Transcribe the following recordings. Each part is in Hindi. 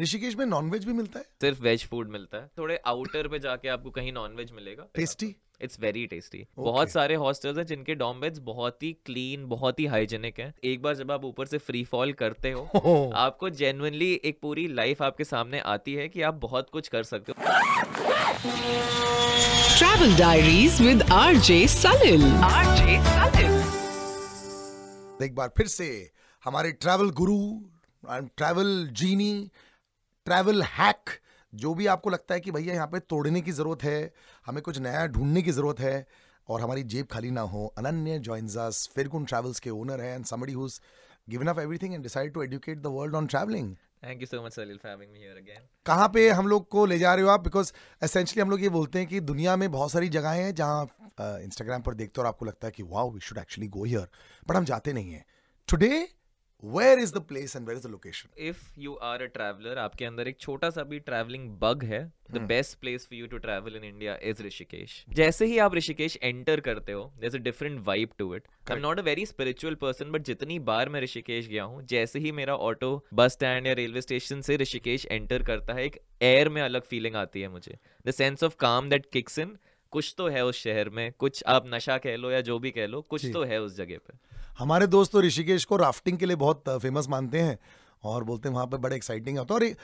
ऋषिकेश में नॉनवेज भी मिलता है सिर्फ वेज फूड मिलता है थोड़े आउटर पे जाके आपको कहीं नॉनवेज मिलेगा टेस्टी इट्स वेरी टेस्टी बहुत सारे हॉस्टल्स हैं जिनके डॉम बेड्स बहुत ही क्लीन बहुत ही हाइजेनिक हैं एक बार जब आप ऊपर से फ्री फॉल करते हो oh. आपको जेनुअनली एक पूरी लाइफ आपके सामने आती है कि आप बहुत कुछ कर सकते हो travel diaries with RJ Salil RJ Salil एक बार फिर से हमारे travel guru and travel genie travel hack जो भी आपको लगता है कि भैया यहाँ पे तोड़ने की ज़रूरत है हमें कुछ नया ढूंढने की ज़रूरत है और हमारी जेब खाली ना हो अनन्य जॉइन्स फिरकुन ट्रैवल्स के ओनर हैं and somebody who's given up everything and decided to educate the world on travelling thank you so much Salil for having me here again कहाँ पे हम लोग को ले जा रहे हो आप बिकॉज एसेंशियली हम लोग ये बोलते हैं कि दुनिया में बहुत सारी जगहें हैं जहाँ इंस्टाग्राम पर देखते हो और आपको लगता है कि wow we should actually go here but हम जाते नहीं हैं today where is the place and where is the location if you are a traveller आपके अंदर एक छोटा सा भी ट्रैवलिंग बग है the best place for you to travel in India is Rishikesh जैसे ही आप ऋषिकेश एंटर करते हो there a different vibe to it I am not a very spiritual person but जितनी बार मैं ऋषिकेश गया हूँ जैसे ही मेरा ऑटो बस स्टैंड या रेलवे स्टेशन से ऋषिकेश एंटर करता है एक एयर में अलग फीलिंग आती है मुझे the sense of calm that kicks in कुछ तो है उस शहर में कुछ आप नशा कह लो या जो भी कह लो कुछ तो है उस जगह पे हमारे दोस्त तो ऋषिकेश को राफ्टिंग के लिए बहुत फेमस मानते हैं और बोलते हैं वहाँ पर बड़े एक्साइटिंग होता है और ए,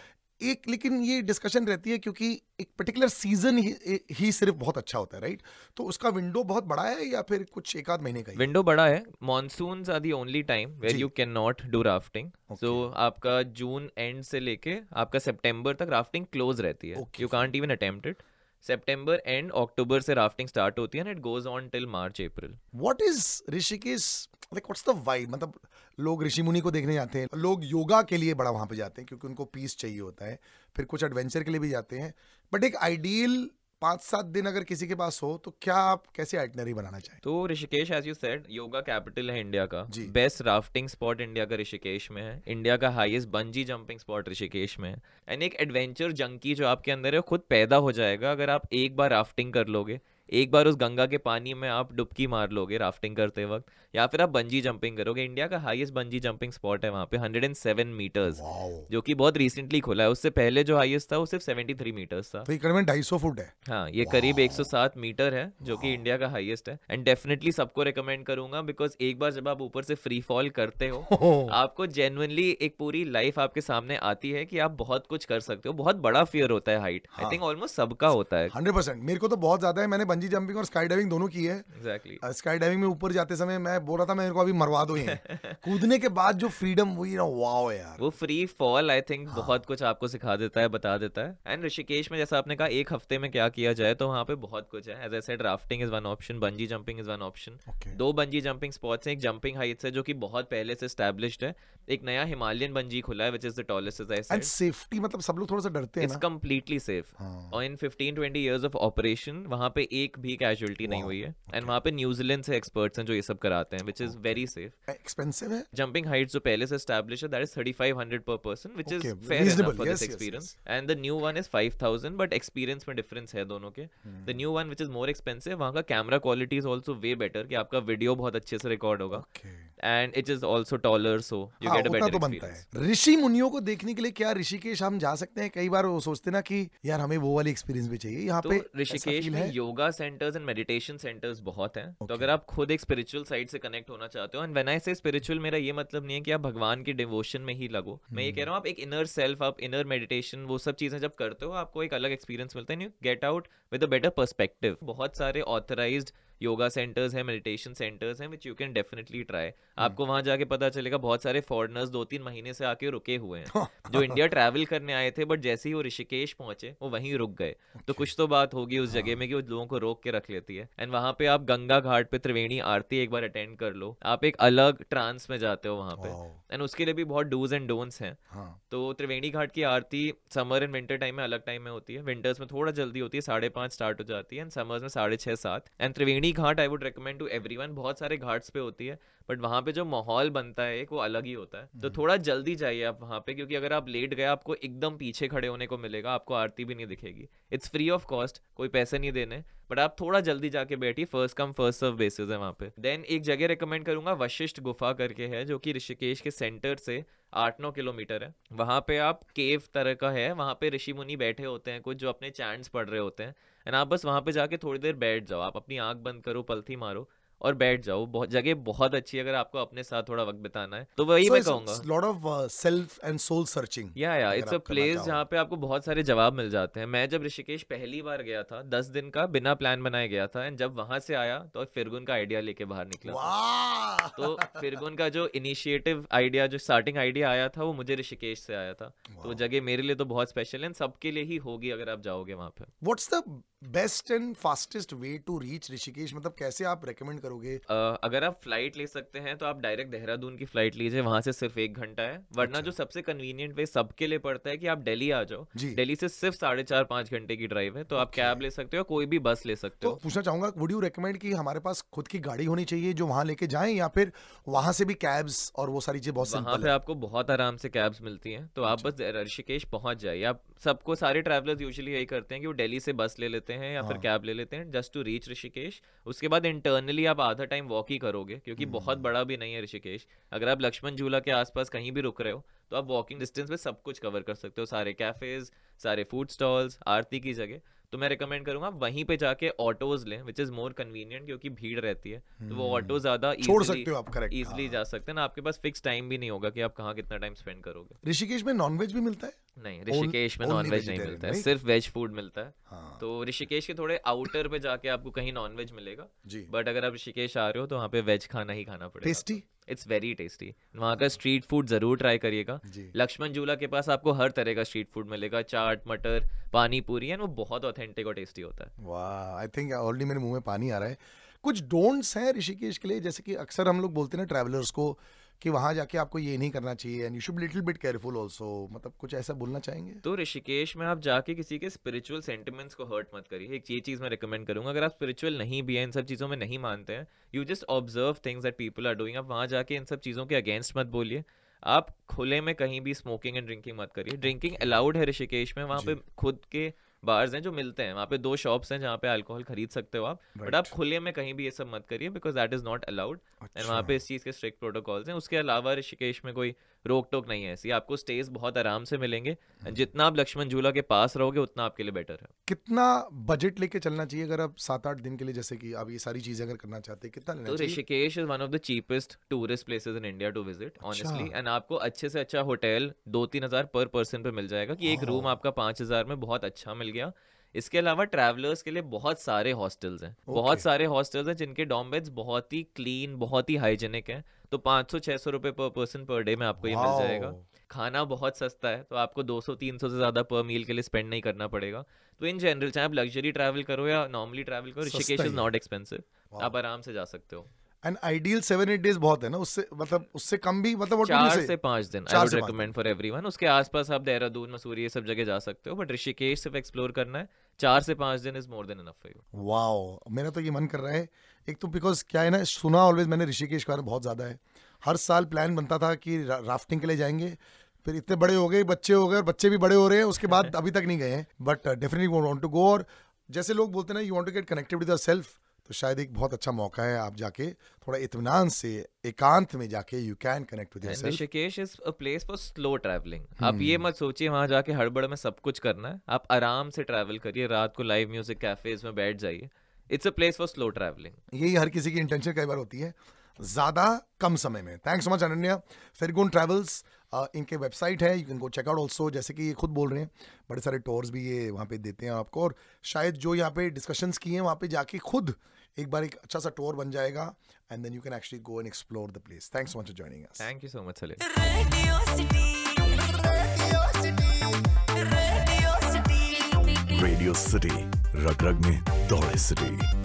एक लेकिन ये डिस्कशन रहती है क्योंकि एक पर्टिकुलर सीजन ही, ही सिर्फ बहुत अच्छा होता है राइट तो उसका विंडो बहुत बड़ा है या फिर कुछ एक आध महीने का विंडो बड़ा है monsoon are the only time where you can not do rafting so आपका जून एंड से लेके आपका सेप्टेम्बर तक राफ्टिंग क्लोज रहती है you can't even attempt it September and October से राफ्टिंग स्टार्ट होती है and it goes on till March April what is Rishikesh like what's the vibe मतलब लोग ऋषि मुनि को देखने जाते हैं लोग योगा के लिए बड़ा वहां पे जाते हैं क्योंकि उनको पीस चाहिए होता है फिर कुछ एडवेंचर के लिए भी जाते हैं बट एक आइडियल पाँच सात दिन अगर किसी के पास हो तो क्या आप कैसे आइटनरी बनाना चाहिए तो Rishikesh as you said yoga capital है इंडिया का बेस्ट राफ्टिंग स्पॉट इंडिया का ऋषिकेश में है इंडिया का highest bungee jumping spot Rishikesh में है एंड एक एडवेंचर जंकी जो आपके अंदर है खुद पैदा हो जाएगा अगर आप एक बार राफ्टिंग कर लोगे एक बार उस गंगा के पानी में आप डुबकी मार लोगे राफ्टिंग करते वक्त या फिर आप बंजी जंपिंग करोगे इंडिया का हाईएस्ट बंजी जंपिंग स्पॉट है वहाँ पे 107 मीटर्स जो कि बहुत रिसेंटली खुला है उससे पहले जो हाईएस्ट था वो सिर्फ 73 मीटर्स था तो करीबन 250 फुट है हाँ ये करीब 107 मीटर है जो कि इंडिया का हाईएस्ट है एंड डेफिनेटली सबको रिकमेंड करूंगा बिकॉज एक बार जब आप ऊपर से फ्री फॉल करते हो oh. आपको जेनुअनली एक पूरी लाइफ आपके सामने आती है कि आप बहुत कुछ कर सकते हो बहुत बड़ा फियर होता है हाइट आई थिंक ऑलमोस्ट सबका होता है हंड्रेड मेरे को तो बहुत ज्यादा है मैंने बंजी जंपिंग और स्काई डाइविंग दोनों की है exactly. स्काई uh, डाइविंग में ऊपर जाते समय मैं बोल रहा था मैं इनको अभी मरवा दो कूदने के बाद जो फ्रीडम हुई ना वाओ यार वो फ्री फॉल आई थिंक बहुत कुछ आपको सिखा देता है बता देता है एंड ऋषिकेश में जैसा आपने कहा एक हफ्ते में क्या किया जाए तो वहाँ पे बहुत कुछ है as I said rafting is one option bungee jumping is one option दो बंजी जंपिंग स्पॉट्स हैं एक जंपिंग हाइट है जो कि बहुत पहले से स्टैब्लिश्ड है एक नया हिमालयन बंजी खुला है which is the tallest edge and safety मतलब सब लोग थोड़ा सा डरते हैं इट्स कंप्लीटली सेफ और इन 15 20 इयर्स ऑफ ऑपरेशन वहां पे एक भी कैजुअलिटी नहीं हुई है एंड वहाँ पे न्यूजीलैंड से एक्सपर्ट्स हैं जो ये सब कराते हैं which is very safe expensive है जंपिंग हाइट जो पहले से स्टैब्लिश है that is thirty five hundred पर person which is fair this experience and the new one is five thousand but experience में डिफरेंस है दोनों के the new one which is more expensive वहाँ का camera quality is also way better की आपका वीडियो बहुत अच्छे से रिकॉर्ड होगा and it is also taller so you get a better experience ऋषि मुनियों को देखने के लिए क्या ऋषिकेश हम जा सकते हैं कई बार वो सोचते ना कि यार हमें वो वाली एक्सपीरियंस भी चाहिए यहाँ तो पे ऋषिकेश में योगा पास सेंटर्स एंड मेडिटेशन सेंटर्स बहुत हैं तो okay. तो अगर आप खुद एक स्पिरिचुअल साइड से कनेक्ट होना चाहते हो एंड वेन आई से स्पिरिचुअल मेरा ये मतलब नहीं है कि आप भगवान के डिवोशन में ही लगो hmm. मैं ये कह hmm. रहा हूँ आप एक इनर सेल्फ आप इनर मेडिटेशन वो सब चीजें जब करते हो आपको एक अलग एक्सपीरियंस मिलता है you get out with a better perspective बहुत सारे ऑथराइज्ड योगा सेंटर्स हैं मेडिटेशन सेंटर्स हैं which you can definitely try आपको वहाँ जाके पता चलेगा बहुत सारे फॉरनर्स दो तीन महीने से आके रुके हुए हैं जो इंडिया ट्रैवल करने आए थे बट जैसे ही वो ऋषिकेश पहुंचे वो वहीं रुक गए तो कुछ तो बात होगी उस जगह हाँ। में कि वो लोगों को रोक के रख लेती है एंड वहाँ पे आप गंगा घाट पे त्रिवेणी आरती एक बार अटेंड कर लो आप एक अलग ट्रांस में जाते हो वहाँ पे एंड उसके लिए भी बहुत डूज एंड डोंट्स हैं हाँ। तो त्रिवेणी घाट की आरती समर एंड विंटर टाइम में अलग टाइम में होती है विंटर्स में थोड़ा जल्दी होती है साढ़े स्टार्ट हो जाती है एंड समर्स में साढ़े छः सात and Triveni any Ghat I would recommend to every बहुत सारे घाट्स पे होती है बट वहाँ पे जो माहौल बनता है एक वो अलग ही होता है तो हम्म। थोड़ा जल्दी जाइए आप वहाँ पे क्योंकि अगर आप लेट गए आपको एकदम पीछे खड़े होने को मिलेगा आपको आरती भी नहीं दिखेगी इट्स फ्री ऑफ कॉस्ट कोई पैसे नहीं देने बट आप थोड़ा जल्दी जाके बैठिए first come first serve basis है वहाँ पे देन एक जगह रिकमेंड करूंगा वशिष्ठ गुफा करके है जो कि ऋषिकेश के सेंटर से आठ नौ किलोमीटर है वहाँ पे आप केव तरह का है वहाँ पे ऋषि मुनि बैठे होते हैं कुछ जो अपने चैंड्स पढ़ रहे होते हैं एंड आप बस वहाँ पे जाके थोड़ी देर बैठ जाओ आप अपनी आँख बंद करो पलथी मारो और बैठ जाओ बहुत जगह बहुत अच्छी है अगर आपको अपने साथ थोड़ा वक्त बिताना है तो वही so मैं कहूंगा of self and soul searching या या इट्स अ प्लेस जहाँ पे आपको बहुत सारे जवाब मिल जाते हैं मैं जब ऋषिकेश पहली बार गया था दस दिन का बिना प्लान बनाया गया था एंड जब वहां से आया तो फिरगुन का आइडिया लेके बाहर निकला तो फिरगुन का जो इनिशिएटिव आइडिया जो स्टार्टिंग आइडिया आया था वो मुझे ऋषिकेश से आया था तो जगह मेरे लिए तो बहुत स्पेशल है सबके लिए ही होगी अगर आप जाओगे वहां पर what's the best and fastest way to reach Rishikesh मतलब कैसे आप रेकमेंड करोगे uh, अगर आप फ्लाइट ले सकते हैं तो आप डायरेक्ट देहरादून की फ्लाइट लीजिए वहां से सिर्फ एक घंटा है वरना अच्छा। जो सबसे कन्वीनियंट वे सबके लिए पड़ता है कि आप दिल्ली आ जाओ दिल्ली से सिर्फ साढ़े चार पांच घंटे की ड्राइव है तो आप कैब ले सकते हो कोई भी बस ले सकते तो हो तो पूछना चाहूंगा वुड यू रिकमेंड की हमारे पास खुद की गाड़ी होनी चाहिए जो वहाँ लेके जाए या फिर वहां से भी कैब्स और वो सारी चीजें बहुत वहाँ पे आपको बहुत आराम से कैब्स मिलती है तो आप अच्छा। बस ऋषिकेश पहुंच जाइए आप सबको सारे ट्रेवलर्स यूजली यही करते हैं कि वो दिल्ली से बस ले लेते हैं लेते हैं या फिर हाँ। कैब ले लेते हैं जस्ट टू रीच ऋषिकेश उसके बाद इंटरनली आप आधा टाइम वॉक ही करोगे क्योंकि हम्म। बहुत बड़ा भी नहीं है ऋषिकेश अगर आप लक्ष्मण झूला के आसपास कहीं भी रुक रहे हो तो आप वॉकिंग डिस्टेंस में सब कुछ कवर कर सकते हो सारे कैफेज सारे फूड स्टॉल्स आरती की जगह तो मैं रिकमेंड करूंगा वहीं पे जाके ऑटोज लें विच इज मोर कन्वीनियंट क्योंकि भीड़ रहती है तो वो ऑटो ज्यादा इजिली जा हाँ। सकते हैं ना आपके पास फिक्स टाइम भी नहीं होगा कि आप कहाँ कितना टाइम स्पेंड करोगे ऋषिकेश में नॉनवेज भी मिलता है नहीं ऋषिकेश में वेज नहीं मिलता है सिर्फ वेज फूड मिलता है हाँ। तो ऋषिकेश के थोड़े आउटर पे जाके आपको कहीं वेज मिलेगा बट अगर आप ऋषिकेश आ रहे हो तो वहाँ पे वेज खाना ही खाना पड़ेगा टेस्टी इट्स वेरी टेस्टी वहाँ का स्ट्रीट फूड ज़रूर ट्राई करिएगा लक्ष्मण झूला के पास आपको हर तरह का स्ट्रीट फूड मिलेगा चाट मटर पानी पूरी एंड वो बहुत ऑथेंटिक और टेस्टी होता है वाह आई थिंक ऑलरेडी मेरे मुंह में पानी आ रहा है कुछ डोंट्स हैं ऋषिकेश के लिए जैसे कि अक्सर हम लोग बोलते हैं ना ट्रैवलर्स को कि वहां जाके आपको ये नहीं करना चाहिए and you should little bit careful also मतलब कुछ ऐसा बोलना चाहेंगे तो ऋषिकेश में आप जाके किसी के स्पिरिचुअल सेंटिमेंट्स को हर्ट मत करिए एक ये चीज़ मैं रिकमेंड करूंगा अगर आप स्पिरिचुअल नहीं भी हैं इन सब चीज़ों में नहीं मानते हैं you just observe things that people are doing आप वहां जाके इन सब चीज़ों के अगेंस्ट मत बोलिए आप खुले में कहीं भी स्मोकिंग एंड ड्रिंकिंग मत करिए ड्रिंकिंग अलाउड है ऋषिकेश में वहां पे खुद के बार्स हैं जो मिलते हैं वहाँ पे दो शॉप्स हैं जहाँ पे अल्कोहल खरीद सकते हो आप बट right. आप खुले में कहीं भी ये सब मत करिए because that is not allowed and वहाँ पे इस चीज़ के स्ट्रिक्ट प्रोटोकॉल्स हैं उसके अलावा ऋषिकेश में कोई रोक टोक नहीं है ऐसी आपको स्टेज बहुत आराम से मिलेंगे हम्म। जितना आप लक्ष्मण झूला के पास रहोगे उतना आपके लिए बेटर है कितना बजट लेके चलना चाहिए अगर आप सात आठ दिन के लिए जैसे कि आप ये सारी चीजें अगर करना चाहते हैं कितना तो Rishikesh is one of the cheapest tourist places in India to visit honestly and आपको अच्छे से अच्छा होटल दो तीन हजार पर पर्सन पे मिल जाएगा कि एक रूम आपका पांच में बहुत अच्छा मिल गया इसके अलावा ट्रैवलर्स के लिए बहुत सारे हॉस्टल्स हैं okay. बहुत सारे हॉस्टल्स हैं जिनके डॉम बेड्स बहुत ही क्लीन बहुत ही हाइजेनिक हैं तो 500 600 रुपए पर पर्सन पर डे में आपको ये मिल जाएगा खाना बहुत सस्ता है तो आपको 200 300 से ज्यादा पर मील के लिए स्पेंड नहीं करना पड़ेगा तो इन जनरल चाहे आप लग्जरी ट्रैवल करो या नॉर्मली ट्रैवल करो ऋषिकेश इज नॉट एक्सपेंसिव आप आराम से जा सकते हो and ideal seven eight days बहुत है ना उससे मतलब उससे कम भी मतलब चार से पांच दिन I would recommend for everyone उसके आसपास आप देहरादून मसूरी ये सब जगह जा सकते हो बट ऋषिकेश सिर्फ एक्सप्लोर करना है चार से पांच दिन is more than enough for you wow मेरा तो ये मन कर रहा है एक तो बिकॉज क्या है ना सुना ऑलवेज मैंने ऋषिकेश के बारे में बहुत ज्यादा है हर साल प्लान बनता था कि रा, राफ्टिंग के लिए जाएंगे फिर इतने बड़े हो गए बच्चे हो गए और बच्चे भी बड़े हो रहे हैं उसके बाद अभी तक नहीं गए हैं but definitely want to go और जैसे लोग बोलते हैं ना you want to get connected with self तो शायद एक बहुत अच्छा मौका है आप जाके थोड़ा इतमान से एकांत में जाके you can connect with Rishikesh is a place for slow travelling आप ये हम्म। मत सोचिए वहां जाके हड़बड़ में सब कुछ करना है आप आराम से ट्रैवल करिए रात को लाइव म्यूजिक कैफेज में बैठ जाइए it's a place for slow travelling यही हर किसी की इंटेंशन कई बार होती है ज्यादा कम समय में थैंक्स सो मच अनन्या फेरगुन ट्रेवल्स इनके वेबसाइट है you can go check out also जैसे कि ये खुद बोल रहे हैं बड़े सारे टूर्स भी ये वहाँ पे देते हैं आपको और शायद जो यहाँ पे डिस्कशंस किए हैं वहाँ पे जाके खुद एक बार एक अच्छा सा टूर बन जाएगा and then you can actually go and explore the place thanks so much for joining us thank you so much Salim Radio City Radio City रग रग में दौड़े सिटी